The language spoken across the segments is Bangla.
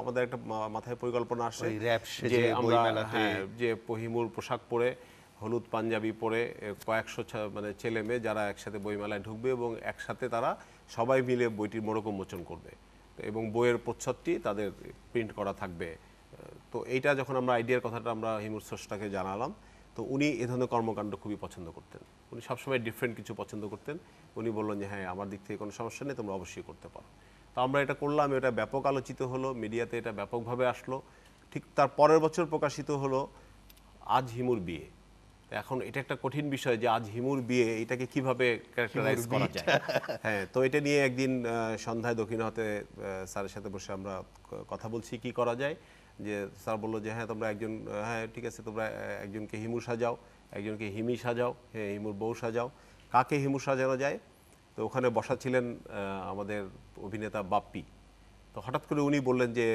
আমাদের একটা মাথায় পরিকল্পনা আসে যে আমরা হ্যাঁ, যে পহিমুর পোশাক পরে হলুদ পাঞ্জাবি পরে কয়েকশো মানে ছেলে মেয়ে যারা একসাথে বইমেলায় ঢুকবে এবং একসাথে তারা সবাই মিলে বইটির মোড়ক উন্মোচন করবে এবং বইয়ের প্রচ্ছদটি তাদের প্রিন্ট করা থাকবে তো এইটা যখন আমরা আইডিয়ার কথাটা আমরা হিমুর স্রষ্টাকে জানালাম তো উনি এ ধরনের কর্মকাণ্ড খুবই পছন্দ করতেন উনি সবসময় ডিফারেন্ট কিছু পছন্দ করতেন উনি বললেন যে হ্যাঁ আমার দিক থেকে কোনো সমস্যা নেই তোমরা অবশ্যই করতে পারো তো আমরা এটা করলাম এটা ব্যাপক আলোচিত হলো মিডিয়াতে এটা ব্যাপকভাবে আসলো ঠিক তার পরের বছর প্রকাশিত হলো আজ হিমুর বিয়ে এখন এটা একটা কঠিন বিষয় যে আজ হিমুর বিয়ে এটাকে কিভাবে ক্যারেক্টারাইজ করা যায় হ্যাঁ তো এটা নিয়ে একদিন সন্ধ্যায় দক্ষিণ হাতে স্যারের সাথে বসে আমরা কথা বলছি কি করা যায় যে স্যার বললো যে হ্যাঁ তোমরা একজন হ্যাঁ ঠিক আছে তোমরা একজনকে হিমু সাজাও একজনকে হিমি সাজাও হ্যাঁ হিমুর বউ সাজাও কাকে হিমু সাজানো যায় তো ওখানে বসা ছিলেন আমাদের অভিনেতা বাপ্পি তো হঠাৎ করে উনি বললেন যে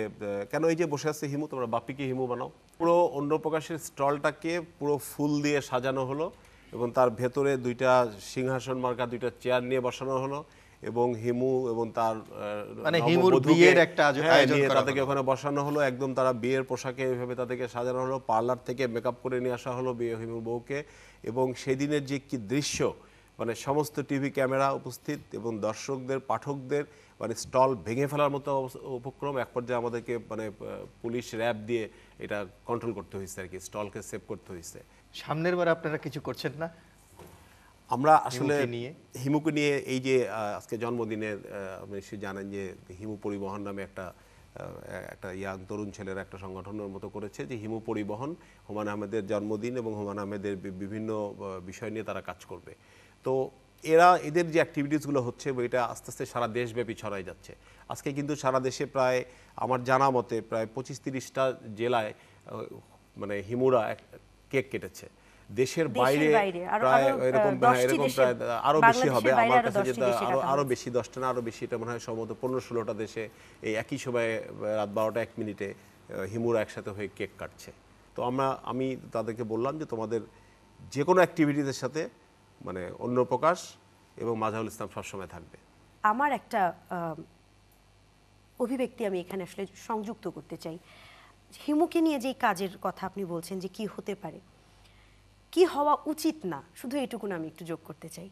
কেন এই যে বসে আছে হিমু তোমরা বাপ্পিকে হিমু বানাও পুরো অন্নপ্রকাশের স্টলটাকে পুরো ফুল দিয়ে সাজানো হলো এবং তার ভেতরে দুইটা সিংহাসন মার্কা দুইটা চেয়ার নিয়ে বসানো হলো এবং হিমু এবং তার মানে হিমুর বিয়ের একটা হ্যাঁ, আয়োজন করা তাদেরকে ওখানে বসানো হলো একদম তারা বিয়ের পোশাকে এইভাবে তাদেরকে সাজানো হলো পার্লার থেকে মেকআপ করে নিয়ে আসা হলো বিয়ে হিমুর বউকে এবং সেদিনের যে কি দৃশ্য মানে সমস্ত টিভি ক্যামেরা উপস্থিত এবং দর্শকদের পাঠকদের মানে স্টল ভেঙে ফেলার মতো উপক্রম এক পর্যায়ে আমাদেরকে মানে পুলিশ র্যাব দিয়ে এটা কন্ট্রোল করতে হয়েছে আর কি স্টলকে সেভ করতে হয়েছে সামনের বার আপনারা কিছু করছেন না আমরা আসলে হিমুকে নিয়ে এই যে আজকে জন্মদিনের আপনি সে জানেন যে হিমু পরিবহন নামে একটা একটা ইয়াং তরুণ ছেলের একটা সংগঠনের মতো করেছে যে হিমু পরিবহন হুমান আহমেদের জন্মদিন এবং হুমান আহমেদের বিভিন্ন বিষয় নিয়ে তারা কাজ করবে তো এরা এদের যে অ্যাক্টিভিটিসগুলো হচ্ছে এটা আস্তে আস্তে সারা দেশব্যাপী ছড়াই যাচ্ছে আজকে কিন্তু সারা দেশে প্রায় আমার জানা মতে প্রায় পঁচিশ তিরিশটা জেলায় মানে হিমুরা কেক কেটেছে দেশের বাইরে প্রায় এরকম এরকম প্রায় আরও বেশি হবে আমার কাছে যেটা আরও আরও বেশি দশটা না আরও বেশি এটা মনে হয় সম্ভবত পনেরো ষোলোটা দেশে এই একই সময়ে রাত বারোটা এক মিনিটে হিমুরা একসাথে হয়ে কেক কাটছে তো আমরা আমি তাদেরকে বললাম যে তোমাদের যে কোনো অ্যাক্টিভিটিসের সাথে মানে অন্য প্রকাশ এবং মাঝাহুল ইসলাম সবসময় থাকবে আমার একটা অভিব্যক্তি আমি এখানে আসলে সংযুক্ত করতে চাই হিমুকে নিয়ে যে কাজের কথা আপনি বলছেন যে কি হতে পারে কি হওয়া উচিত না শুধু এটুকুন আমি একটু যোগ করতে চাই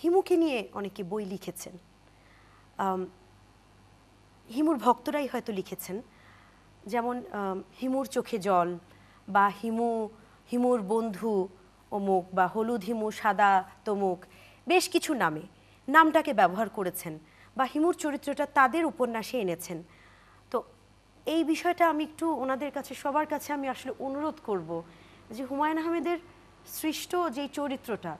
হিমুকে নিয়ে অনেকে বই লিখেছেন হিমুর ভক্তরাই হয়তো লিখেছেন যেমন হিমুর চোখে জল বা হিমু হিমুর বন্ধু অমুক বা হলুদ হিমু সাদা তমুক বেশ কিছু নামে নামটাকে ব্যবহার করেছেন বা হিমুর চরিত্রটা তাদের উপন্যাসে এনেছেন তো এই বিষয়টা আমি একটু ওনাদের কাছে সবার কাছে আমি আসলে অনুরোধ করব যে হুমায়ুন আহমেদের সৃষ্ট যে চরিত্রটা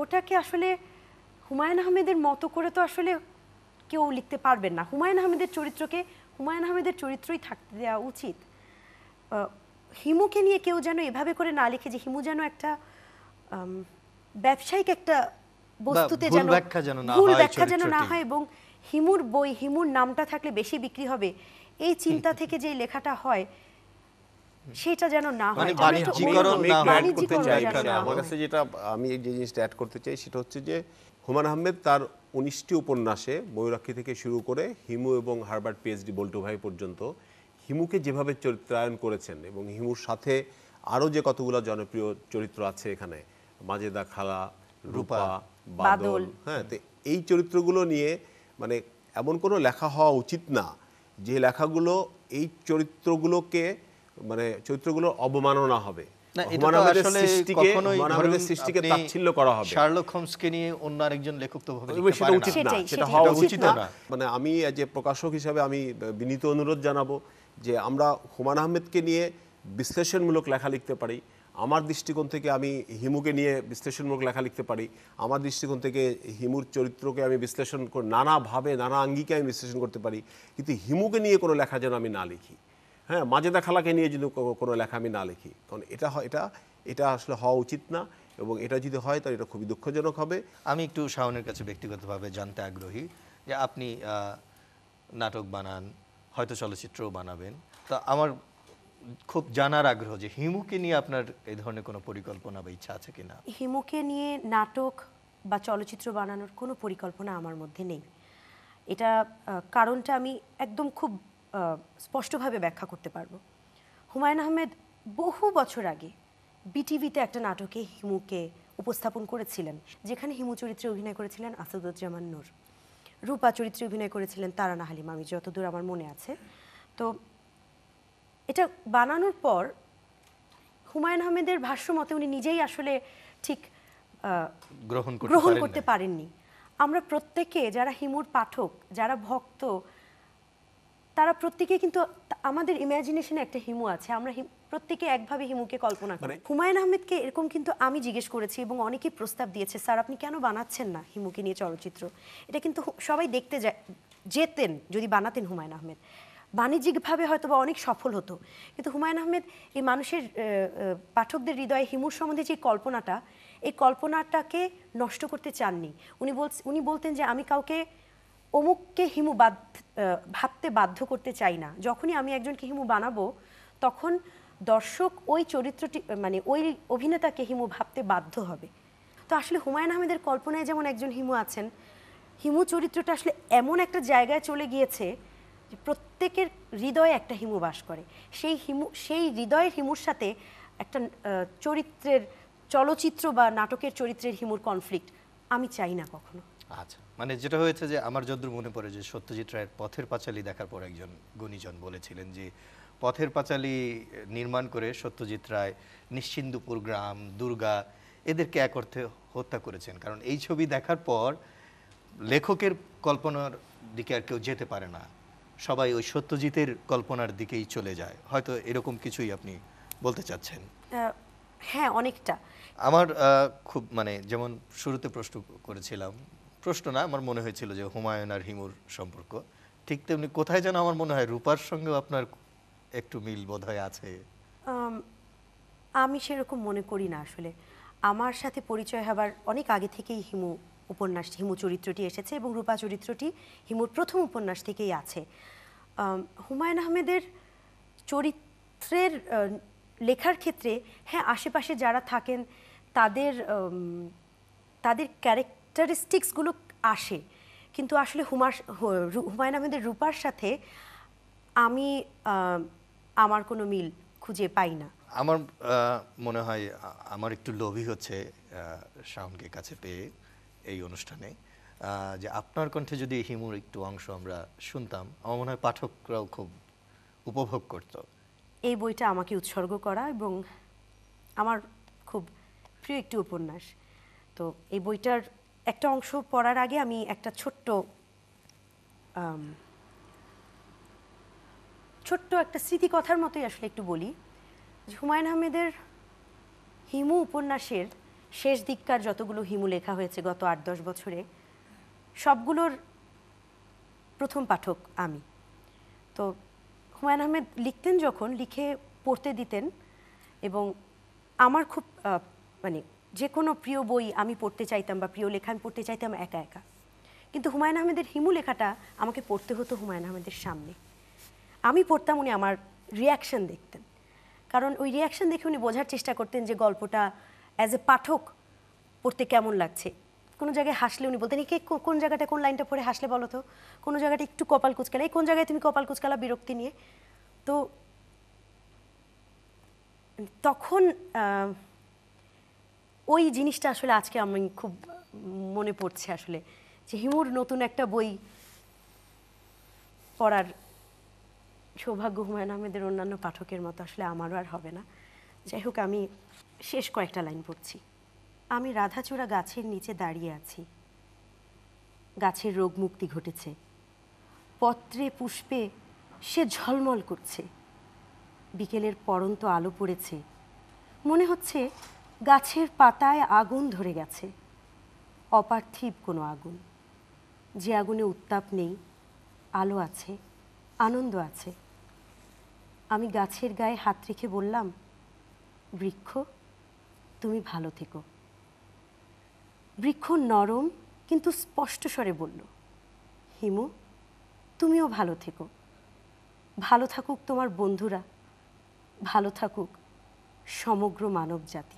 ওটাকে আসলে হুমায়ুন আহমেদের মতো করে তো আসলে কেউ লিখতে পারবেন না হুমায়ুন আহমেদের চরিত্রকে হুমায়ুন আহমেদের চরিত্রই থাকতে দেওয়া উচিত হিমুকে নিয়ে কেউ যেন এভাবে করে না লিখে যে হিমু যেন একটা ব্যবসায়িক একটা বস্তুতে যেন ভুল ব্যাখ্যা যেন না হয় এবং হিমুর বই হিমুর নামটা থাকলে বেশি বিক্রি হবে এই চিন্তা থেকে যে লেখাটা হয় সেটা যেন না হয় মানে আমার যেটা আমি যে জিনিসটা অ্যাড করতে চাই সেটা হচ্ছে যে হুমান আহমেদ তার উনিশটি উপন্যাসে বৈরাক্ষী থেকে শুরু করে হিমু এবং হারবার্ট পিএইচডি বল্টু ভাই পর্যন্ত হিমুকে যেভাবে চরিত্রায়ন করেছেন এবং হিমুর সাথে আরও যে কতগুলো জনপ্রিয় চরিত্র আছে এখানে মাজেদা খালা রূপা বাদল হ্যাঁ তো এই চরিত্রগুলো নিয়ে মানে এমন কোনো লেখা হওয়া উচিত না যে লেখাগুলো এই চরিত্রগুলোকে মানে চরিত্রগুলোর অবমাননা হবে আমি প্রকাশক হিসাবে আমি বিনীত অনুরোধ জানাবো যে আমরা হুমায়ুন আহমেদকে নিয়ে বিশ্লেষণমূলক লেখা লিখতে পারি আমার দৃষ্টিকোণ থেকে আমি হিমুকে নিয়ে বিশ্লেষণমূলক লেখা লিখতে পারি আমার দৃষ্টিকোণ থেকে হিমুর চরিত্রকে আমি বিশ্লেষণ করে নানাভাবে নানা আঙ্গিকে আমি বিশ্লেষণ করতে পারি কিন্তু হিমুকে নিয়ে কোনো লেখা যেন আমি না লিখি হ্যাঁ মাজেদা খালাকে নিয়ে যদি কোনো লেখা আমি না লিখি কারণ এটা এটা এটা আসলে হওয়া উচিত না এবং এটা যদি হয় তাহলে এটা খুবই দুঃখজনক হবে আমি একটু শাওনের কাছে ব্যক্তিগতভাবে জানতে আগ্রহী যে আপনি নাটক বানান হয়তো চলচ্চিত্রও বানাবেন তা আমার খুব জানার আগ্রহ যে হিমুকে নিয়ে আপনার এই ধরনের কোনো পরিকল্পনা বা ইচ্ছা আছে কিনা হিমুকে নিয়ে নাটক বা চলচ্চিত্র বানানোর কোনো পরিকল্পনা আমার মধ্যে নেই এটা কারণটা আমি একদম খুব স্পষ্টভাবে ব্যাখ্যা করতে পারবো হুমায়ুন আহমেদ বহু বছর আগে বিটিভিতে একটা নাটকে হিমুকে উপস্থাপন করেছিলেন যেখানে হিমু চরিত্রে অভিনয় করেছিলেন আসাদুজ্জামান নূর রূপা চরিত্রে অভিনয় করেছিলেন তারানা হালিম আমি যতদূর আমার মনে আছে তো এটা বানানোর পর হুমায়ুন আহমেদের ভাষ্য মতে উনি নিজেই আসলে ঠিক গ্রহণ গ্রহণ করতে পারেননি আমরা প্রত্যেকে যারা হিমুর পাঠক যারা ভক্ত তারা প্রত্যেকে কিন্তু আমাদের ইমাজিনেশনে একটা হিমু আছে আমরা প্রত্যেকে একভাবে হিমুকে কল্পনা করি মানে হুমায়ুন আহমেদকে এরকম কিন্তু আমি জিজ্ঞেস করেছি এবং অনেকেই প্রস্তাব দিয়েছে স্যার আপনি কেন বানাচ্ছেন না হিমুকে নিয়ে চলচ্চিত্র এটা কিন্তু সবাই দেখতে যায় যেতেন যদি বানাতেন হুমায়ুন আহমেদ বাণিজ্যিকভাবে হয়তো বা অনেক সফল হতো কিন্তু হুমায়ুন আহমেদ এই মানুষের পাঠকদের হৃদয়ে হিমুর সম্বন্ধে যে কল্পনাটা এই কল্পনাটাকে নষ্ট করতে চাননি উনি বল উনি বলতেন যে আমি কাউকে অমুককে হিমু ভাবতে বাধ্য করতে চাই না যখনই আমি একজনকে হিমু বানাবো তখন দর্শক ওই চরিত্রটি মানে ওই অভিনেতাকে হিমু ভাবতে বাধ্য হবে তো আসলে হুমায়ুন আহমেদের কল্পনায় যেমন একজন হিমু আছেন হিমু চরিত্রটা আসলে এমন একটা জায়গায় চলে গিয়েছে যে প্রত্যেকের হৃদয়ে একটা হিমু বাস করে সেই হিমু সেই হৃদয়ের হিমুর সাথে একটা চরিত্রের চলচ্চিত্র বা নাটকের চরিত্রের হিমুর কনফ্লিক্ট আমি চাই না কখনো আচ্ছা মানে যেটা হয়েছে যে আমার যদ্দূর মনে পড়ে যে সত্যজিৎ রায়ের পথের পাঁচালী দেখার পর একজন গুণীজন বলেছিলেন যে পথের পাঁচালী নির্মাণ করে সত্যজিৎ রায় নিশ্চিন্দুপুর গ্রাম দুর্গা এদেরকে এক অর্থে হত্যা করেছেন কারণ এই ছবি দেখার পর লেখকের কল্পনার দিকে আর কেউ যেতে পারে না সবাই ওই সত্যজিতের কল্পনার দিকেই চলে যায় হয়তো এরকম কিছুই আপনি বলতে চাচ্ছেন হ্যাঁ অনেকটা আমার খুব মানে যেমন শুরুতে প্রশ্ন করেছিলাম প্রশ্ন না আমার মনে হয়েছিল যে হুমায়ুন আর হিমুর সম্পর্ক ঠিক তেমনি কোথায় যেন আমার মনে হয় রূপার সঙ্গেও আপনার একটু মিল হয় আছে আমি সেরকম মনে করি না আসলে আমার সাথে পরিচয় হবার অনেক আগে থেকেই হিমু উপন্যাস হিমু চরিত্রটি এসেছে এবং রূপা চরিত্রটি হিমুর প্রথম উপন্যাস থেকেই আছে হুমায়ুন আহমেদের চরিত্রের লেখার ক্ষেত্রে হ্যাঁ আশেপাশে যারা থাকেন তাদের তাদের ক্যারেক্টার ক্যারেক্টারিস্টিক্সগুলো আসে কিন্তু আসলে হুমার হুমায়ুন আহমেদের রূপার সাথে আমি আমার কোনো মিল খুঁজে পাই না আমার মনে হয় আমার একটু লোভই হচ্ছে শাওনকে কাছে পেয়ে এই অনুষ্ঠানে যে আপনার কণ্ঠে যদি হিমুর একটু অংশ আমরা শুনতাম আমার মনে হয় পাঠকরাও খুব উপভোগ করত এই বইটা আমাকে উৎসর্গ করা এবং আমার খুব প্রিয় একটি উপন্যাস তো এই বইটার একটা অংশ পড়ার আগে আমি একটা ছোট্ট ছোট্ট একটা স্মৃতিকথার মতোই আসলে একটু বলি হুমায়ুন আহমেদের হিমু উপন্যাসের শেষ দিককার যতগুলো হিমু লেখা হয়েছে গত আট দশ বছরে সবগুলোর প্রথম পাঠক আমি তো হুমায়ুন আহমেদ লিখতেন যখন লিখে পড়তে দিতেন এবং আমার খুব মানে যে কোনো প্রিয় বই আমি পড়তে চাইতাম বা প্রিয় লেখা আমি পড়তে চাইতাম একা একা কিন্তু হুমায়ুন আহমেদের হিমু লেখাটা আমাকে পড়তে হতো হুমায়ুন আহমেদের সামনে আমি পড়তাম উনি আমার রিয়াকশন দেখতেন কারণ ওই রিয়াকশন দেখে উনি বোঝার চেষ্টা করতেন যে গল্পটা অ্যাজ এ পাঠক পড়তে কেমন লাগছে কোনো জায়গায় হাসলে উনি বলতেন কে কোন জায়গাটা কোন লাইনটা পড়ে হাসলে বলো তো কোনো জায়গাটা একটু কপাল কুচকালে এই কোন জায়গায় তুমি কপাল কুচকালা বিরক্তি নিয়ে তো তখন ওই জিনিসটা আসলে আজকে আমি খুব মনে পড়ছে আসলে যে হিমুর নতুন একটা বই পড়ার সৌভাগ্য হুমায়ুন আহমেদের অন্যান্য পাঠকের মতো আসলে আমারও আর হবে না যাই হোক আমি শেষ কয়েকটা লাইন পড়ছি আমি রাধাচূড়া গাছের নিচে দাঁড়িয়ে আছি গাছের রোগ মুক্তি ঘটেছে পত্রে পুষ্পে সে ঝলমল করছে বিকেলের পরন্ত আলো পড়েছে মনে হচ্ছে গাছের পাতায় আগুন ধরে গেছে অপার্থিব কোনো আগুন যে আগুনে উত্তাপ নেই আলো আছে আনন্দ আছে আমি গাছের গায়ে হাত রেখে বললাম বৃক্ষ তুমি ভালো থেকো বৃক্ষ নরম কিন্তু স্পষ্ট স্বরে বলল হিমু তুমিও ভালো থেকো ভালো থাকুক তোমার বন্ধুরা ভালো থাকুক সমগ্র মানব জাতি